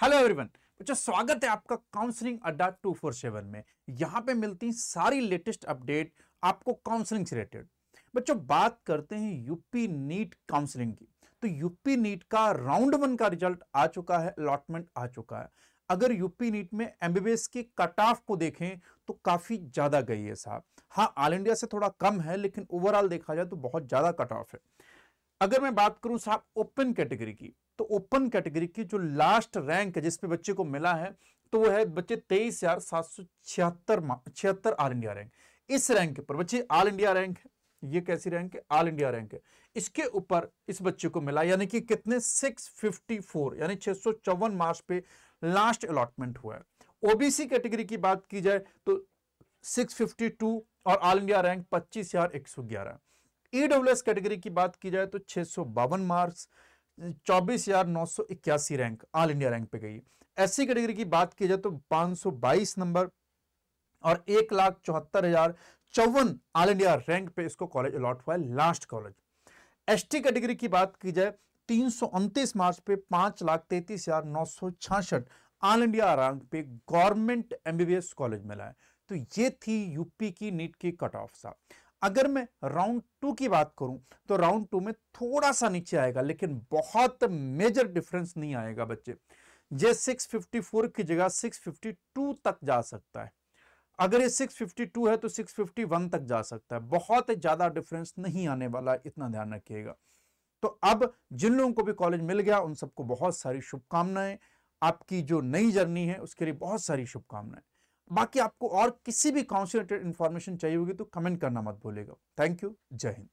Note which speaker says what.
Speaker 1: hello everyone बच्चों स्वागत है आपका काउंसलिंग अड्डा 247 में यहाँ पे मिलती सारी लेटेस्ट अपडेट आपको काउंसलिंग से रिलेटेड बच्चों बात करते हैं यूपी नीट काउंसलिंग की तो यूपी नीट का राउंड वन का रिजल्ट आ चुका है अलॉटमेंट आ चुका है अगर यूपी नीट में एमबीबीएस के कट ऑफ को देखें तो काफ़ी ज़्यादा गई है साहब हाँ ऑल इंडिया से थोड़ा कम है लेकिन ओवरऑल देखा जाए तो बहुत ज़्यादा कट ऑफ है अगर मैं बात करूं साहब ओपन कैटेगरी की तो ओपन कैटेगरी की जो लास्ट रैंक है जिसपे बच्चे को मिला है तो वो है बच्चे तेईस हजार सात सौ छिहत्तर छिहत्तर ऑल इंडिया रैंक इस रैंक पर बच्चे ऑल इंडिया रैंक है ये कैसी रैंक है ऑल इंडिया रैंक है इसके ऊपर इस बच्चे को मिला यानी कि कितने 654 यानी छह मार्च पे लास्ट अलॉटमेंट हुआ है ओबीसी कैटेगरी की बात की जाए तो 652 और ऑल इंडिया रैंक पच्चीस हजार एक सौ ग्यारह ईडब्ल्यूएस e कैटेगरी की बात की जाए तो छः मार्क्स चौबीस हजार नौ सौ इक्यासी रैंक ऑल इंडिया रैंक पे गई एस कैटेगरी की बात की जाए तो 522 नंबर और एक लाख चौहत्तर हजार चौवन ऑल इंडिया रैंक पे इसको कॉलेज अलॉट हुआ है last college S T category की बात की जाए तीन सौ उनतीस मार्च पे पांच लाख तैतीस हजार नौ सौ छियासठ ऑल इंडिया रैंक पे गवर्नमेंट एमबीबीएस कॉलेज मिला है तो ये थी यूपी की नीट की कट ऑफ साहब अगर मैं राउंड टू की बात करूं तो राउंड टू में थोड़ा सा नीचे आएगा लेकिन बहुत मेजर डिफरेंस नहीं आएगा बच्चे ये 654 की जगह 652 तक जा सकता है अगर ये 652 है तो 651 तक जा सकता है बहुत ज़्यादा डिफरेंस नहीं आने वाला इतना ध्यान रखिएगा तो अब जिन लोगों को भी कॉलेज मिल गया उन सबको बहुत सारी शुभकामनाएं आपकी जो नई जर्नी है उसके लिए बहुत सारी शुभकामनाएं बाकी आपको और किसी भी कॉन्सेंट्रेटेड इन्फॉर्मेशन चाहिए होगी तो कमेंट करना मत भूलेगा थैंक यू जय हिंद